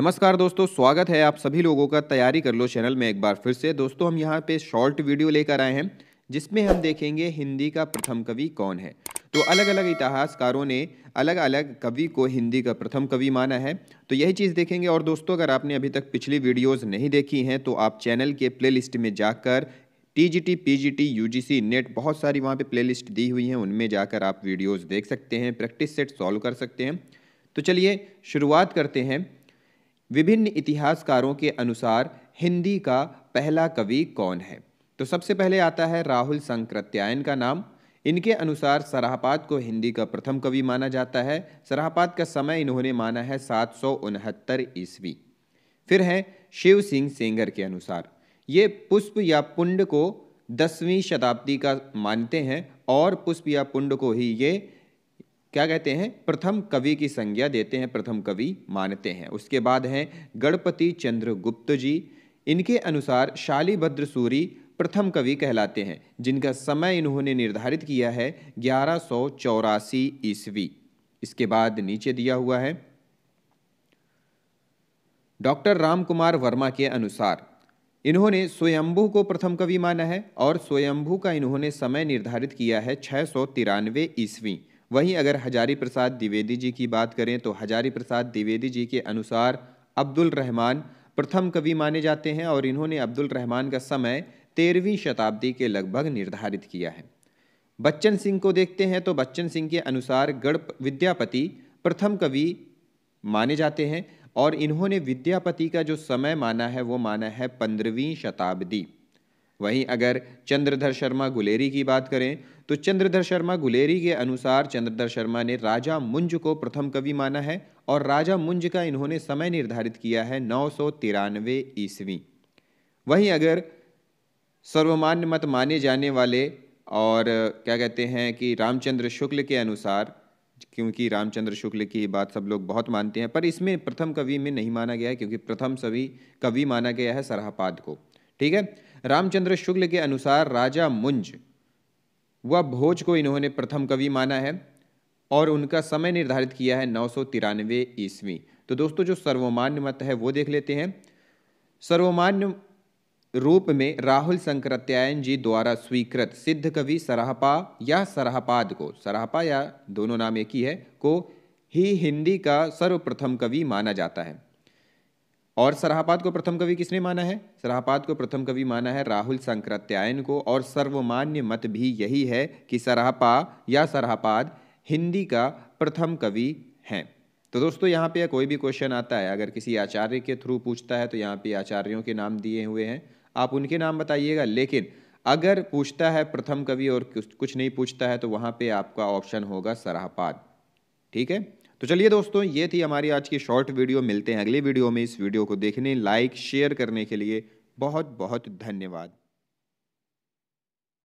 नमस्कार दोस्तों स्वागत है आप सभी लोगों का तैयारी कर लो चैनल में एक बार फिर से दोस्तों हम यहाँ पे शॉर्ट वीडियो लेकर आए हैं जिसमें हम देखेंगे हिंदी का प्रथम कवि कौन है तो अलग अलग इतिहासकारों ने अलग अलग कवि को हिंदी का प्रथम कवि माना है तो यही चीज़ देखेंगे और दोस्तों अगर आपने अभी तक पिछली वीडियोस नहीं देखी हैं तो आप चैनल के प्लेलिस्ट में जाकर T G T P G T U G C NET बहुत सारी वहाँ पे प्लेलिस्ट दी हुई हैं उनमें जाकर आप वीडियोस देख सकते हैं प्रैक्टिस सेट सॉल्व कर सकते हैं तो चलिए शुरुआत करते हैं विभिन्न इतिहासकारों के अनुसार हिंदी का पहला कवि कौन है तो सबसे पहले आता है राहुल संक्रत्यायन का नाम इनके अनुसार सराहपात को हिंदी का प्रथम कवि माना जाता है सराहपात का समय इन्होंने माना है सात सौ उनहत्तर ईस्वी फिर है शिव सिंह सेंगर के अनुसार ये पुष्प या पुंड को दसवीं शताब्दी का मानते हैं और पुष्प या पुंड को ही ये क्या कहते हैं प्रथम कवि की संज्ञा देते हैं प्रथम कवि मानते हैं उसके बाद हैं गणपति चंद्र गुप्त जी इनके अनुसार शालीभद्र सूरी प्रथम कवि कहलाते हैं जिनका समय इन्होंने निर्धारित किया है ग्यारह सौ चौरासी ईस्वी इसके बाद नीचे दिया हुआ है डॉक्टर राम कुमार वर्मा के अनुसार इन्होंने स्वयंभू को प्रथम कवि माना है और स्वयंभू का इन्होंने समय निर्धारित किया है छः सौ तिरानवे ईस्वी वहीं अगर हजारी प्रसाद द्विवेदी जी की बात करें तो हजारी प्रसाद द्विवेदी जी के अनुसार अब्दुल रहमान प्रथम कवि माने जाते हैं और इन्होंने अब्दुल रहमान का समय तेरहवीं शताब्दी के लगभग निर्धारित किया है बच्चन सिंह को देखते हैं तो बच्चन सिंह के अनुसार गढ़ विद्यापति प्रथम कवि माने जाते हैं और इन्होंने विद्यापति का जो समय माना है वो माना है पंद्रहवीं शताब्दी वहीं अगर चंद्रधर शर्मा गुलेरी की बात करें तो चंद्रधर शर्मा गुलेरी के अनुसार चंद्रधर शर्मा ने राजा मुंज को प्रथम कवि माना है और राजा मुंज का इन्होंने समय निर्धारित किया है नौ सौ तिरानवे ईस्वी वहीं अगर सर्वमान्य मत माने जाने वाले और क्या कहते हैं कि रामचंद्र शुक्ल के अनुसार क्योंकि रामचंद्र शुक्ल की बात सब लोग बहुत मानते हैं पर इसमें प्रथम कवि में नहीं माना गया है क्योंकि प्रथम सभी कवि माना गया है सराहपाद को ठीक है रामचंद्र शुक्ल के अनुसार राजा मुंज व भोज को इन्होंने प्रथम कवि माना है और उनका समय निर्धारित किया है नौ सौ तिरानवे ईस्वी तो दोस्तों जो सर्वमान्य मत है वो देख लेते हैं सर्वमान्य रूप में राहुल संक्रत्यायन जी द्वारा स्वीकृत सिद्ध कवि सराहपा या सराहपाद को सराहपा या दोनों नाम एक ही है को ही हिंदी का सर्वप्रथम कवि माना जाता है और सराहपात को प्रथम कवि किसने माना है सराहपात को प्रथम कवि माना है राहुल संक्रत्यायन को और सर्वमान्य मत भी यही है कि सराहपा या सराहपाद हिंदी का प्रथम कवि है तो दोस्तों यहाँ पे कोई भी क्वेश्चन आता है अगर किसी आचार्य के थ्रू पूछता है तो यहाँ पे आचार्यों के नाम दिए हुए हैं आप उनके नाम बताइएगा लेकिन अगर पूछता है प्रथम कवि और कुछ नहीं पूछता है तो वहाँ पे आपका ऑप्शन होगा सराहपाद ठीक है तो चलिए दोस्तों ये थी हमारी आज की शॉर्ट वीडियो मिलते हैं अगली वीडियो में इस वीडियो को देखने लाइक शेयर करने के लिए बहुत बहुत धन्यवाद